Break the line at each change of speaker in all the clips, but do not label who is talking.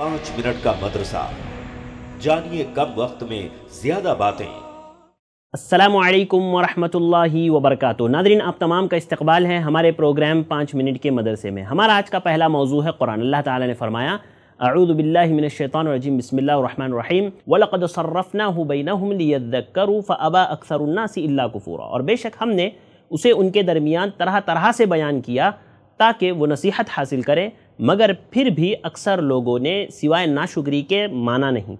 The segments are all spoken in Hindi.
पांच मिनट का मदरसा जानिए कम वक्त में ज्यादा बातें असलम वरहि वबरक नादरीन आप तमाम का इस्तबाल है हमारे प्रोग्राम पाँच मिनट के मदरसे में हमारा आज का पहला मौजू है कुरान अल्लाह ताला ने फरमाया أعوذ بالله من الشيطان الرجيم بسم الله الرحمن الرحيم ولقد صرفناه بينهم ليذكروا فأبى أكثر الناس إلا كفورا और बेशक हमने उसे उनके दरमियान तरह तरह से बयान किया ताकि वो नसीहत हासिल करें मगर फिर भी अक्सर लोगों ने सिवाय नाशुगरी के माना नहीं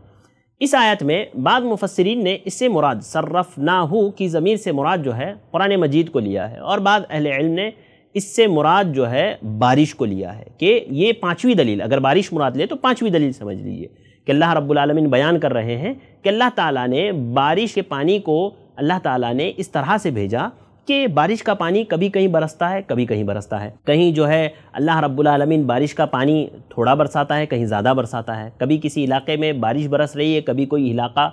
इस आयत में बाद मुफसरीन ने इससे मुराद सर्रफ ना हो की ज़मीर से मुराद जो है पुरान मजीद को लिया है और बाद अहल इल्म ने इससे मुराद जो है बारिश को लिया है कि ये पाँचवीं दलील अगर बारिश मुराद ले तो पाँचवीं दलील समझ लीजिए कि अल्लाह रब्लमिन बयान कर रहे हैं कि अल्लाह ताला ने बारिश के पानी को अल्लाह ताला ने इस तरह से भेजा कि बारिश का पानी कभी कहीं बरसता है कभी कहीं बरसता है कहीं जो है अल्लाह रब्बुल आलमीन बारिश का पानी थोड़ा बरसाता है कहीं ज़्यादा बरसाता है कभी किसी इलाके में बारिश बरस रही है कभी कोई इलाका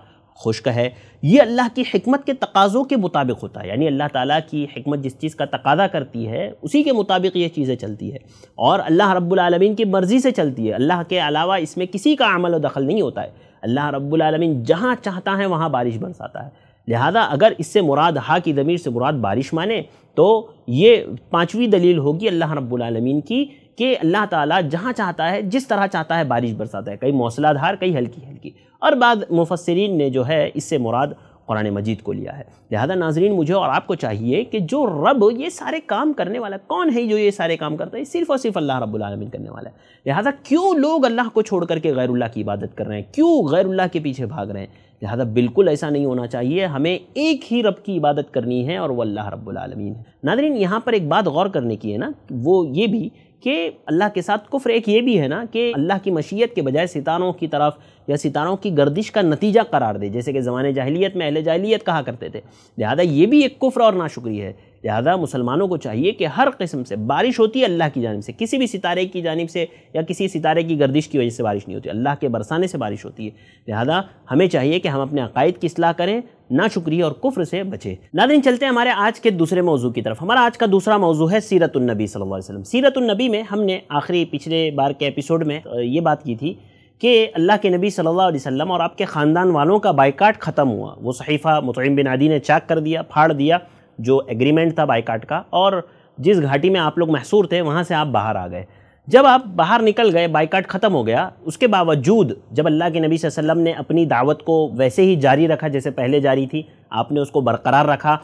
खुश्क है ये अल्लाह की हमत के तकाज़ों के मुताबिक होता है यानी अल्लाह ताला की हमत जिस चीज़ का तकादा करती है उसी के मुताबिक ये चीज़ें चलती है और अल्लाह रब्बुल आलमीन की मर्ज़ी से चलती है अल्लाह के अलावा इसमें किसी का अमल व दखल नहीं होता है अल्लाह रब्बुल आलमीन जहाँ चाहता है वहाँ बारिश बरसाता है लिहाजा अगर इससे मुराद हा की ज़मीर से मुराद बारिश माने तो ये पाँचवीं दलील होगी अल्लाह रब्बुलमीन की कि अल्लाह ताला जहाँ चाहता है जिस तरह चाहता है बारिश बरसाता है कई मौसलाधार कई हल्की हल्की और बाद मुफसरीन ने जो है इससे मुराद कुरान मजीद को लिया है लिहाजा नाजरीन मुझे और आपको चाहिए कि जो रब ये सारे काम करने वाला है कौन है जो ये सारे काम करता है सिर्फ और सिर्फ अल्लाह रबालमीन करने वाला है लिहाजा क्यों लोग अल्लाह को छोड़ करके गैरुल्ला की इबादत कर रहे हैं क्यों गैरुल्ला के पीछे भाग रहे हैं लिहाजा बिल्कुल ऐसा नहीं होना चाहिए हमें एक ही रब की इबादत करनी है और वह अल्लाह रबालमीन है नादरीन यहाँ पर एक बात गौर करने की है ना वो ये भी कि अल्लाह के साथ कुफ्र एक ये भी है ना कि अल्लाह की मशीयत के बजाय सितारों की तरफ या सितारों की गर्दिश का नतीजा करार दे जैसे कि ज़माने जाहलीत में अहल जाहलीत कहा करते थे लिहाजा ये भी एक कुफ्र और नाशुक्री है लिहाजा मुसलमानों को चाहिए कि हर किस्म से बारिश होती है अल्लाह की जानब से किसी भी सितारे की जानब से या किसी सितारे की गर्दिश की वजह से बारिश नहीं होती अल्लाह के बरसाने से बारिश होती है लिहाजा हमें चाहिए कि हम अपने अकायद की असलाह करें ना शुक्रिया और कुफ्र से बचे नादिन चलते हैं हमारे आज के दूसरे मौजू की तरफ हमारा आज का दूसरा मौजू है सीरतुलनबी सल्लल्लाहु अलैहि वसल्लम सीरतुलनबी में हमने आखिरी पिछले बार के एपिसोड में ये बात की थी कि अल्लाह के नबी सल्लल्लाहु अलैहि वसल्लम और आपके ख़ानदान वालों का बाइकाट ख़त्म हुआ वो सहीफ़ा मुतम बिन आदि ने चाक कर दिया फाड़ दिया जो एग्रीमेंट था बाइकाट का और जिस घाटी में आप लोग महसूर थे वहाँ से आप बाहर आ गए जब आप बाहर निकल गए बाइकाट ख़त्म हो गया उसके बावजूद जब अल्लाह के नबी वसल्लम ने अपनी दावत को वैसे ही जारी रखा जैसे पहले जारी थी आपने उसको बरकरार रखा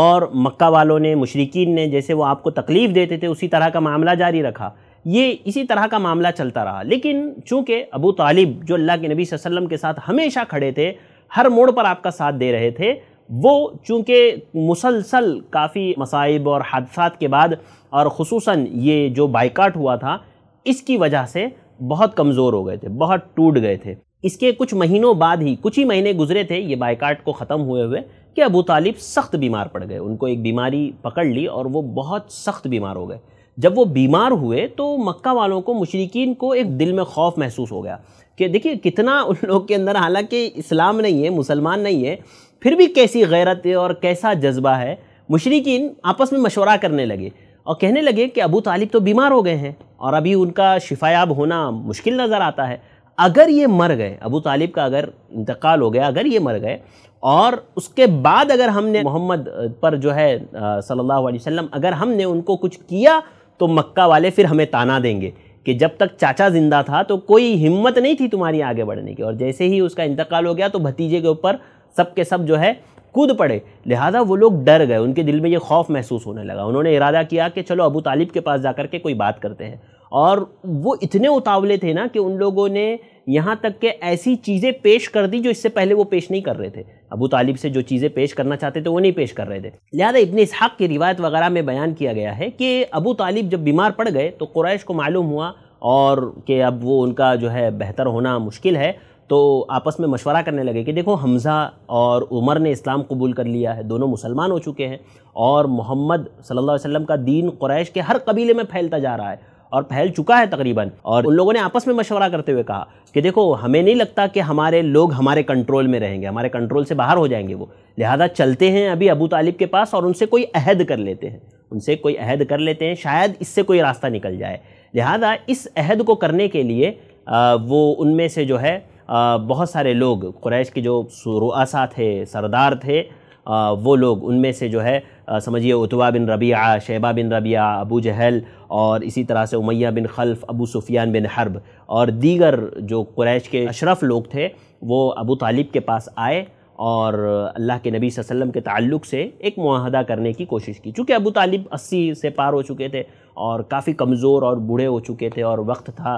और मक्का वालों ने मुशरकिन ने जैसे वो आपको तकलीफ़ देते थे उसी तरह का मामला जारी रखा ये इसी तरह का मामला चलता रहा लेकिन चूँकि अबू तालिब जो अल्लाह के नबी वसल्लम के साथ हमेशा खड़े थे हर मोड़ पर आपका साथ दे रहे थे वो चूँकि मुसलसल काफ़ी मसाइब और हादसा के बाद और खसूस ये जो बाइकाट हुआ था इसकी वजह से बहुत कमज़ोर हो गए थे बहुत टूट गए थे इसके कुछ महीनों बाद ही कुछ ही महीने गुजरे थे ये बाइकाट को ख़त्म हुए हुए कि अबू तालिब सख्त बीमार पड़ गए उनको एक बीमारी पकड़ ली और वो बहुत सख्त बीमार हो गए जब वो बीमार हुए तो मक्का वालों को मुशरकिन को एक दिल में खौफ महसूस हो गया कि देखिए कितना उन लोग के अंदर हालांकि इस्लाम नहीं है मुसलमान नहीं है फिर भी कैसी गैरत और कैसा जज्बा है मुशरकिन आपस में मशवरा करने लगे और कहने लगे कि अबू तालिब तो बीमार हो गए हैं और अभी उनका शिफायाब होना मुश्किल नज़र आता है अगर ये मर गए अबू तालिब का अगर इंतकाल हो गया अगर ये मर गए और उसके बाद अगर हमने मोहम्मद पर जो है सल्लल्लाहु अलैहि वसल्लम अगर हमने उनको कुछ किया तो मक्का वाले फिर हमें ताना देंगे कि जब तक चाचा ज़िंदा था तो कोई हिम्मत नहीं थी तुम्हारी आगे बढ़ने की और जैसे ही उसका इंतकाल हो गया तो भतीजे के ऊपर सब के सब जो है कूद पड़े लिहाजा वो लोग डर गए उनके दिल में ये खौफ महसूस होने लगा उन्होंने इरादा किया कि चलो अबू तालिब के पास जा कर के कोई बात करते हैं और वो इतने उतावले थे ना कि उन लोगों ने यहाँ तक के ऐसी चीज़ें पेश कर दी जो इससे पहले वो पेश नहीं कर रहे थे अबू तालिब से जो चीज़ें पेश करना चाहते थे वो नहीं पेश कर रहे थे लिहाजा इबन इसहाक़ की रिवायत वगैरह में बयान किया गया है कि अबू तालिब जब बीमार पड़ गए तो कुरैश को मालूम हुआ और कि अब वो उनका जो है बेहतर होना मुश्किल है तो आपस में मशवरा करने लगे कि देखो हमज़ा और उमर ने इस्लाम कबूल कर लिया है दोनों मुसलमान हो चुके हैं और मोहम्मद सल्लल्लाहु अलैहि वसल्लम का दीन कुरैश के हर कबीले में फैलता जा रहा है और फैल चुका है तकरीबन और उन लोगों ने आपस में मशवरा करते हुए कहा कि देखो हमें नहीं लगता कि हमारे लोग हमारे कंट्रोल में रहेंगे हमारे कंट्रोल से बाहर हो जाएंगे वो लिहाजा चलते हैं अभी अबू तालिब के पास और उनसे कोई अहद कर लेते हैं उनसे कोई अहद कर लेते हैं शायद इससे कोई रास्ता निकल जाए लिहाजा इस अहद को करने के लिए वो उनमें से जो है बहुत सारे लोग क्रैश के जो रुआसा थे सरदार थे वो लोग उनमें से जो है समझिए Utba bin Rabia Shaiba bin Rabia Abu Jahl और इसी तरह से Umayya bin Khalaf Abu Sufyan bin Harb और दीगर जो क्रैश के अशरफ लोग थे वो अबू तालिब के पास आए और अल्लाह के नबी वसल्लम के ताल्लुक से एक माहदा करने की कोशिश की चूँकि अबू तालिब अस्सी से पार हो चुके थे और काफ़ी कमज़ोर और बूढ़े हो चुके थे और वक्त था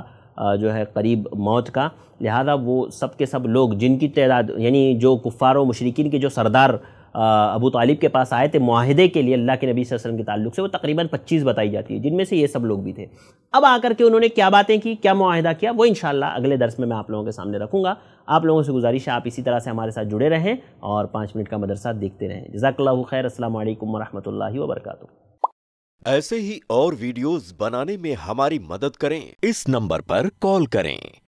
जो है करीब मौत का लिहाजा वो सब के सब लोग जिनकी तदाद यानी जो कुफ़ार व मशरकिन के जो सरदार अबू तालिब के पास आए थे माहदे के लिए अल्लाह के नबी वसल्लम के ताल्लुक से वो तकरीबन पच्चीस बताई जाती है जिनमें से ये सब लोग भी थे अब आकर के उन्होंने क्या बातें की क्या माहदा किया वो इन अगले दर्स में मैं आप लोगों के सामने रखूँगा आप लोगों से गुजारिश है आप इसी तरह से हमारे साथ जुड़े रहें और पाँच मिनट का मदरसा देखते रहें जजाकल्ला खैर असल वरहमल वबरकू ऐसे ही और वीडियोस बनाने में हमारी मदद करें इस नंबर पर कॉल करें